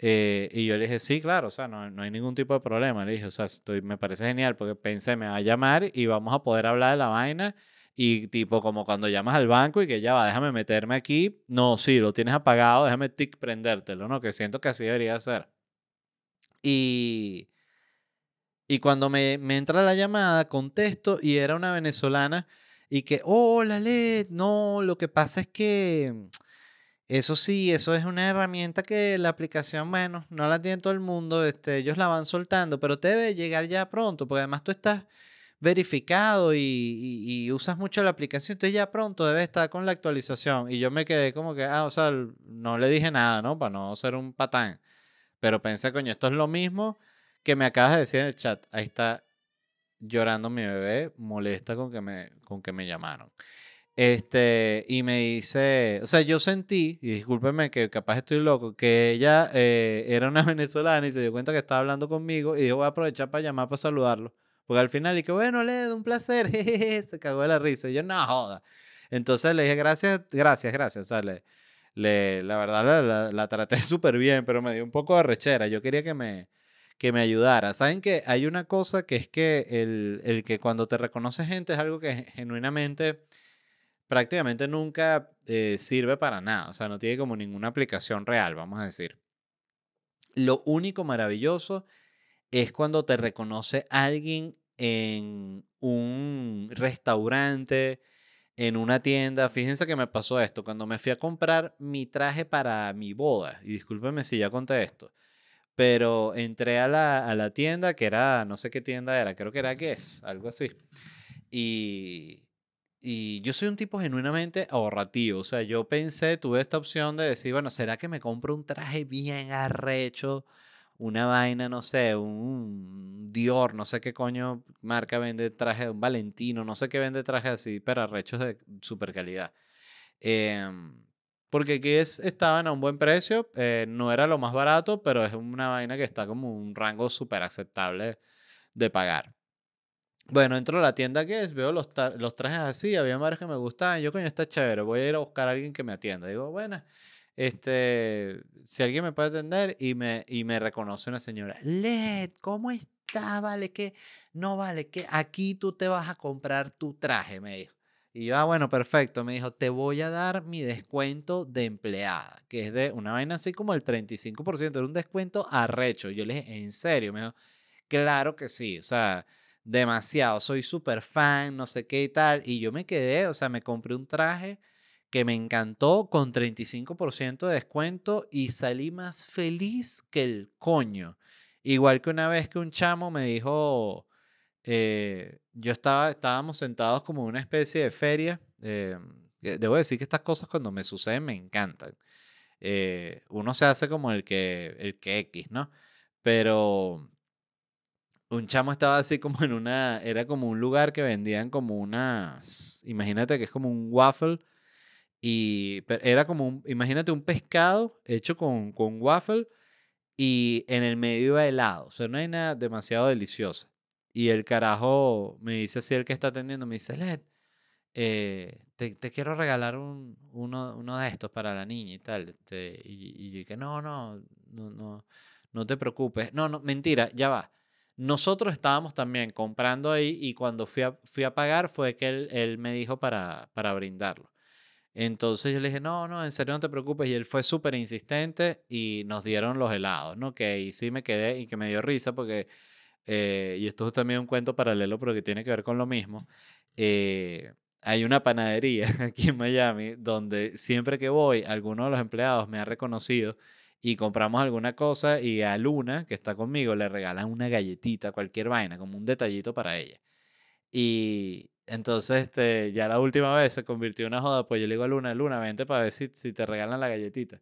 Eh, y yo le dije, sí, claro, o sea, no, no, hay ningún tipo de problema. Le dije, o sea, estoy, me parece genial porque pensé, me va a llamar y vamos a poder hablar de la vaina. Y tipo, como cuando llamas al banco y que ya va, déjame meterme aquí. No, sí, lo tienes apagado, déjame tic prendértelo, ¿no? Que siento que así debería ser. Y, y cuando me, me entra la llamada, contesto y era una venezolana y que, hola, Led, no, lo que pasa es que eso sí, eso es una herramienta que la aplicación, bueno, no la tiene todo el mundo, este, ellos la van soltando, pero te debe llegar ya pronto, porque además tú estás verificado y, usas mucho la aplicación, entonces ya pronto debe estar con la actualización. Y yo me quedé como que, ah, o sea, no le dije nada, ¿no? Para no ser un patán. Pero pensé, coño, esto es lo mismo que me acabas de decir en el chat. Ahí está llorando mi bebé, molesta con que me, con que me llamaron. Este, y me dice, o sea, yo sentí, y discúlpeme que capaz estoy loco, que ella eh, era una (laughs) venezolana y se dio cuenta que estaba hablando conmigo y yo voy a aprovechar para llamar para saludarlo. Porque al final, y que bueno, da un placer, (laughs) se cagó de la risa. Y yo, no joda. Entonces le dije, gracias, gracias, gracias. O le, la verdad la, traté (laughs) súper bien, pero me dio un poco de rechera. Yo quería que me, que me ayudara. Saben que hay una cosa que es que el, el que cuando te reconoce gente es algo que genuinamente prácticamente nunca eh, sirve para nada, o sea, no tiene como ninguna aplicación real, vamos a decir. Lo único maravilloso es cuando te reconoce alguien en un restaurante, en una tienda. Fíjense que me pasó esto, cuando me fui a comprar mi traje para mi boda, y discúlpeme si ya conté esto, pero entré a la, a la tienda, que era, no sé qué tienda era, creo que era Guess, algo así. Y, y yo soy un tipo genuinamente ahorrativo. O sea, yo pensé, tuve esta opción de decir, bueno, ¿será que me compro un traje bien arrecho? Una vaina, no sé, un Dior, no sé qué coño marca vende traje, un Valentino, no sé qué vende trajes así, pero arrechos de super calidad. Em, porque aquí es, estaban a un buen precio, eh, no era lo más barato, pero es una vaina que está como un rango súper aceptable de pagar. Bueno, entro a la tienda que es, veo los, trajes así, había varios que me gustaban, yo coño, está chévere, voy a ir a buscar a alguien que me atienda. Digo, bueno, este, si alguien me puede atender y me, y me reconoce una señora, Led, ¿cómo está? Vale, que no vale, que aquí tú te vas a comprar tu traje, me dijo. Y yo, ah, bueno, perfecto, me dijo, te voy a dar mi descuento de empleada, que es de una vaina así como el 35%, era un descuento arrecho. Yo le dije, ¿en serio? Me dijo, claro que sí, o sea demasiado, soy súper fan, no sé qué y tal. Y yo me quedé, o sea, me compré un traje que me encantó con 35% de descuento y salí más feliz que el coño. Igual que una vez que un chamo me dijo, eh, yo estaba, estábamos sentados como una especie de feria. Eh, eh, debo decir que estas cosas cuando me suceden me encantan. uno se hace como el que, el que X, ¿no? Pero un chamo estaba así como en una, era como un lugar que vendían como unas, imagínate que es como un waffle y era como un, imagínate un pescado hecho con, con waffle y en el medio de helado, o sea, no hay nada demasiado delicioso. Y el carajo me dice así, el que está atendiendo, me dice, Led, eh, te, quiero regalar un, uno, de estos para la niña y tal. Este, y, yo dije, no, no, no, no, no te preocupes. No, no, mentira, ya va nosotros estábamos también comprando ahí y cuando fui a, pagar fue que él, me dijo para, para brindarlo. Entonces yo le dije, no, no, en serio no te preocupes. Y él fue súper insistente y nos dieron los helados, ¿no? Que ahí sí me quedé y que me dio risa porque, eh, y esto es también un cuento paralelo, pero que tiene que ver con lo mismo. Eh, hay una panadería (laughs) aquí en Miami donde siempre que voy, alguno de los empleados me ha reconocido y compramos alguna cosa y a Luna, que está conmigo, le regalan una galletita, cualquier vaina, como un detallito para ella. Y entonces este, ya la última vez se convirtió en una joda, pues yo le digo a Luna, Luna, vente para ver si, si te regalan la galletita.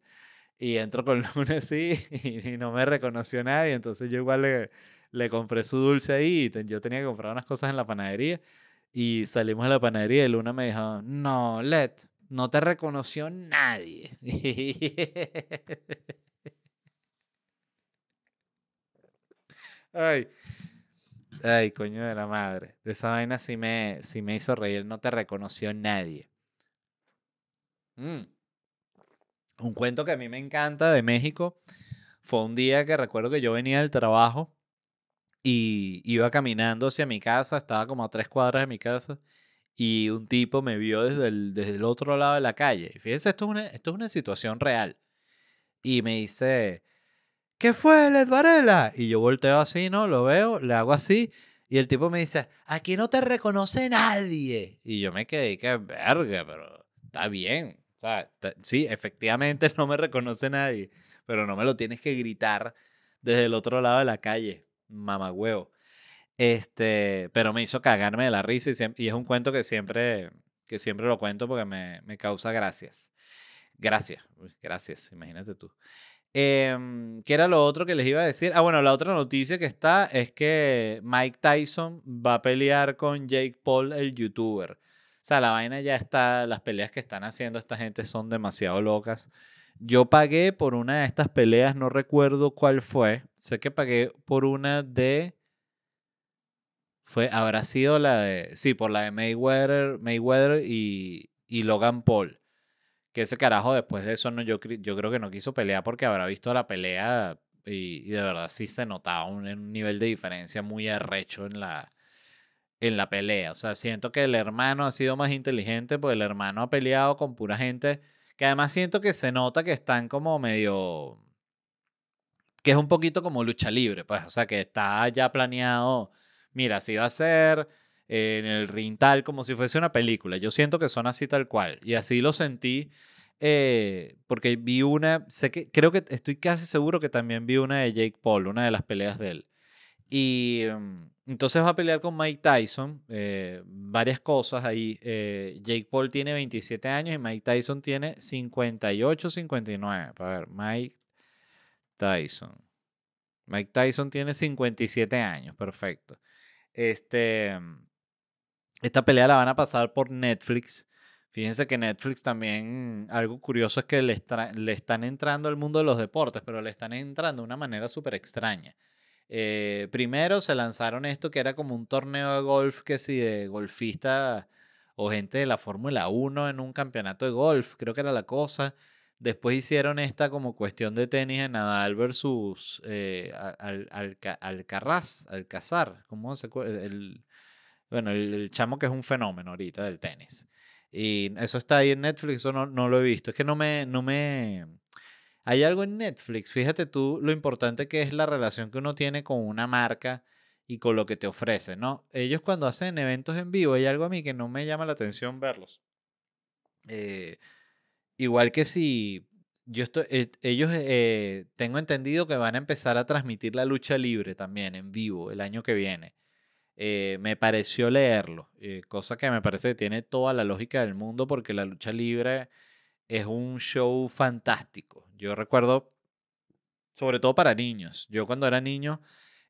Y entro con (laughs) Luna así y, no me reconoció nadie, entonces yo igual le, compré su dulce ahí, y yo tenía que comprar unas cosas en la panadería y salimos a la panadería y Luna me dijo, no, Let, no te reconoció nadie. (laughs) Ay. Ay, coño de la madre. De esa vaina sí me, me hizo reír. No te reconoció nadie. Mm. Un cuento que a mí me encanta de México. Fue un día que recuerdo que yo venía del trabajo y iba caminando hacia mi casa. Estaba como a tres cuadras de mi casa. Y un tipo me vio desde el, desde el otro lado de la calle. fíjense, esto es, una, esto es una situación real. Y me dice, ¿qué fue, Led Varela? Y yo volteo así, ¿no? Lo veo, le hago así. Y el tipo me dice, aquí no te reconoce nadie. Y yo me quedé, qué verga, pero está bien. O sea, sí, efectivamente (laughs) no me reconoce nadie, pero no me lo tienes que gritar desde el otro lado de la calle, mamagüeo. Este, pero me hizo cagarme de la risa y, es un cuento que siempre, que siempre lo cuento porque me, me causa gracias. Gracias, gracias, imagínate tú. Em, ¿Qué era lo otro que les iba a decir? Ah, bueno, la otra noticia que está es que Mike Tyson va a pelear con Jake Paul, el youtuber. O sea, la vaina ya está, las peleas que están haciendo esta gente son demasiado locas. Yo pagué por una de estas peleas, no recuerdo cuál fue. Sé que pagué por una de... Fue, habrá sido la de... Sí, por la de Mayweather, Mayweather y, y Logan Paul ese carajo después de eso no, yo, yo creo que no quiso pelear porque habrá visto la pelea y, de verdad sí se notaba un, nivel de diferencia muy arrecho en la, en la pelea. O sea, siento que el hermano ha sido más inteligente pues el hermano ha peleado con pura gente que además siento que se nota que están como medio... que es un poquito como lucha libre, pues, o sea, que está ya planeado, mira, si va a ser en el rintal, como si fuese una película. Yo siento que son así tal cual. Y así lo sentí. Eh, porque vi una, sé que, creo que estoy casi seguro que también vi una de Jake Paul, una de las peleas de él. Y em, entonces va a pelear con Mike Tyson, eh, varias cosas ahí. Eh, Jake Paul tiene 27 años y Mike Tyson tiene 58, 59. A ver, Mike Tyson. Mike Tyson tiene 57 años, perfecto. Este, em, esta pelea la van a pasar por Netflix. Fíjense que Netflix también, algo curioso es que le, están entrando al mundo de los deportes, pero le están entrando de una manera súper extraña. Eh, primero se lanzaron esto que era como un torneo de golf, que si de golfista o gente de la Fórmula 1 en un campeonato de golf, creo que era la cosa. Después hicieron esta como cuestión de tenis en Nadal versus eh, al, ¿cómo se El, bueno, el, chamo que es un fenómeno ahorita del tenis. Y eso está ahí en Netflix, eso no, no lo he visto. Es que no me, no me... Hay algo en Netflix, fíjate tú lo importante que es la relación que uno tiene con una marca y con lo que te ofrece, ¿no? Ellos cuando hacen eventos en vivo, hay algo a mí que no me llama la atención verlos. Eh, igual que si yo eh, ellos eh, tengo entendido que van a empezar a transmitir la lucha libre también en vivo el año que viene. Eh, me pareció leerlo, eh, cosa que me parece que tiene toda la lógica del mundo porque la lucha libre es un show fantástico. Yo recuerdo, sobre todo para niños, yo cuando era niño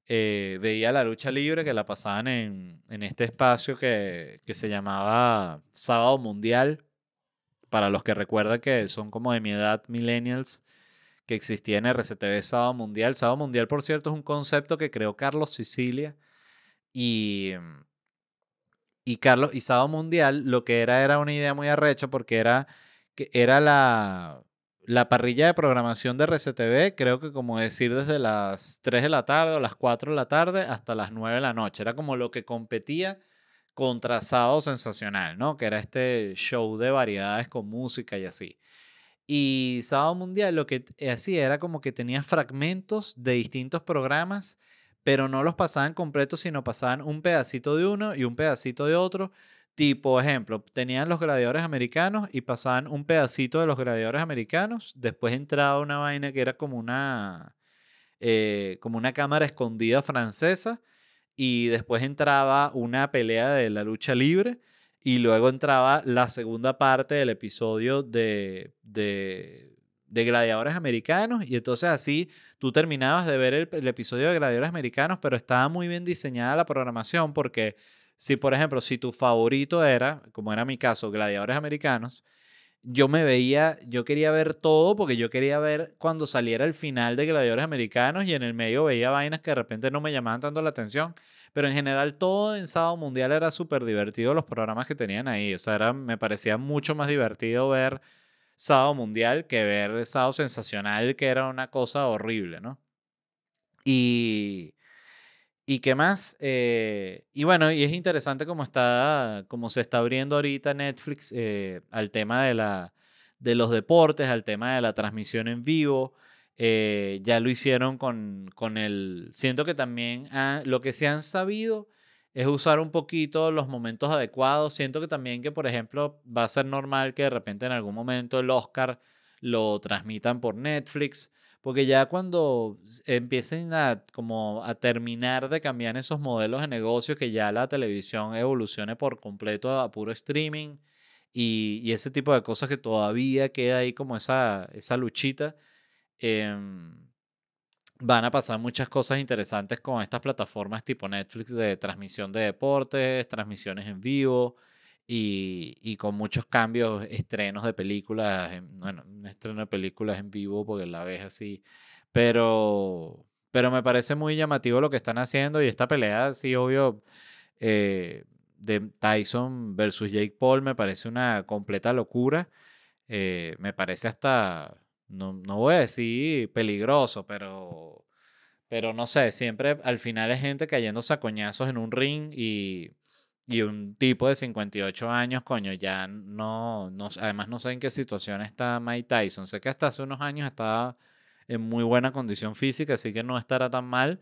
eh, veía la lucha libre que la pasaban en, este espacio que, que, se llamaba Sábado Mundial, para los que recuerdan que son como de mi edad millennials que existía en RCTV Sábado Mundial. Sábado Mundial, por cierto, es un concepto que creó Carlos Sicilia, y, Carlos y Sábado Mundial lo que era era una idea muy arrecha porque era, que era la, la parrilla de programación de RCTV, creo que como decir desde las 3 de la tarde o las 4 de la tarde hasta las 9 de la noche. Era como lo que competía contra Sábado Sensacional, ¿no? Que era este show de variedades con música y así. Y Sábado Mundial lo que hacía era como que tenía fragmentos de distintos programas pero no los pasaban completos, sino pasaban un pedacito de uno y un pedacito de otro. Tipo, ejemplo, tenían los gladiadores americanos y pasaban un pedacito de los gladiadores americanos. Después entraba una vaina que era como una, eh, como una cámara escondida francesa. Y después entraba una pelea de la lucha libre. Y luego entraba la segunda parte del episodio de, de de gladiadores americanos y entonces así tú terminabas de ver el, episodio de gladiadores americanos, pero estaba muy bien diseñada la programación porque si, por ejemplo, si tu favorito era, como era mi caso, gladiadores americanos, yo me veía, yo quería ver todo porque yo quería ver cuando saliera el final de Gladiadores Americanos y en el medio veía vainas que de repente no me llamaban tanto la atención, pero en general todo en sábado mundial era súper divertido los programas que tenían ahí, o sea, me parecía mucho más divertido ver sábado mundial que ver sábado sensacional, que era una cosa horrible, ¿no? Y, ¿Y qué más? Eh, y bueno, y es interesante cómo, está, cómo se está abriendo ahorita Netflix eh, al tema de, la, de los deportes, al tema de la transmisión en vivo. Eh, ya lo hicieron con, con el... Siento que también lo que se han sabido es usar un poquito los momentos adecuados. Siento que también que, por ejemplo, va a ser normal que de repente en algún momento el Oscar lo transmitan por Netflix, porque ya cuando empiecen a, como a terminar de cambiar esos modelos de negocios, que ya la televisión evolucione por completo a puro streaming y, y ese tipo de cosas que todavía queda ahí como esa, esa luchita. Eh, van a pasar muchas cosas interesantes con estas plataformas tipo Netflix de transmisión de deportes, transmisiones en vivo y, con muchos cambios, estrenos de películas, bueno, un estreno de películas en vivo porque la ves así, pero, pero me parece muy llamativo lo que están haciendo y esta pelea, sí, obvio, eh, de Tyson versus Jake Paul me parece una completa locura, eh, me parece hasta no, no voy a decir peligroso, pero, pero no sé, siempre al final es gente cayendo a coñazos en un ring y, y un tipo de 58 años, coño, ya no, no, además no sé en qué situación está Mike Tyson, sé que hasta hace unos años estaba en muy buena condición física, así que no estará tan mal.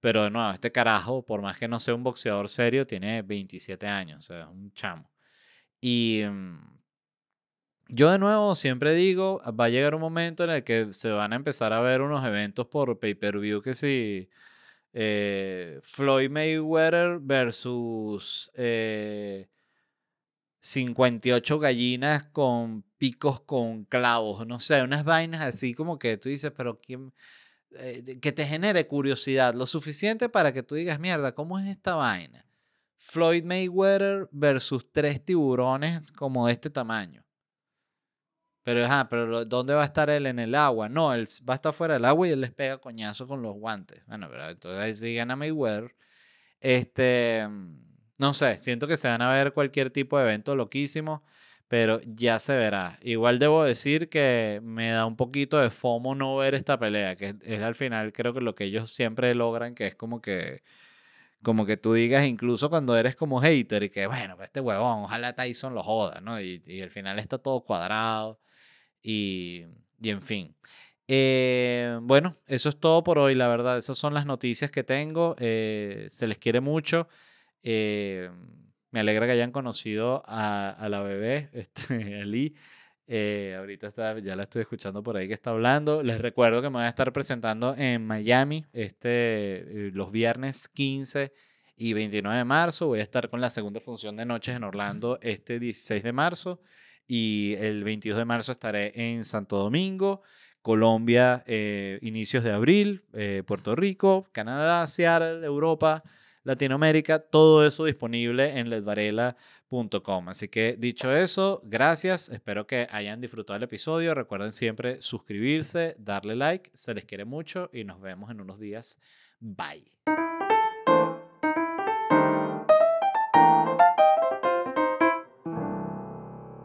Pero de nuevo, este carajo, por más que no sea un boxeador serio, tiene 27 años, o sea, es un chamo. Y, mm, yo de nuevo siempre digo, va a llegar un momento en el que se van a empezar a ver unos eventos por pay-per-view que si eh, Floyd Mayweather versus 58 eh, gallinas con picos con clavos, no sé, unas vainas así como que tú dices, pero quién eh, que te genere curiosidad lo suficiente para que tú digas, mierda, ¿cómo es esta vaina? Floyd Mayweather versus tres tiburones como de este tamaño pero, ajá, pero ¿dónde va a estar él? En el agua. No, él va a estar fuera del agua y él les pega coñazo con los guantes. Bueno, pero entonces ahí siguen gana Mayweather. Este, mm, no sé, siento que se van a ver cualquier tipo de evento loquísimo, pero ya se verá. Igual debo decir que me da un poquito de fomo no ver esta pelea, que es, al final creo que lo que ellos siempre logran, que es como que como que tú digas, incluso cuando eres como hater, y que bueno, pues este huevón, ojalá Tyson lo joda, ¿no? Y, y al final está todo cuadrado y, y en fin. Eh, bueno, eso es todo por hoy, la verdad. Esas son las noticias que tengo. Eh, se les quiere mucho. Eh, me alegra que hayan conocido a, a la bebé, (laughs) este, ahorita ya la estoy escuchando por ahí que está hablando. Les recuerdo que me voy a estar presentando en Miami este, los viernes 15 y 29 de marzo. Voy a estar con la segunda función de noches en Orlando este 16 de marzo y el 22 de marzo estaré en Santo Domingo, Colombia, eh, inicios de abril, eh, Puerto Rico, Canadá, Seattle, Europa, Latinoamérica, todo eso disponible en ledvarela.com. Así que dicho eso, gracias, espero que hayan disfrutado el episodio, recuerden siempre suscribirse, darle like, se les quiere mucho y nos vemos en unos días. Bye.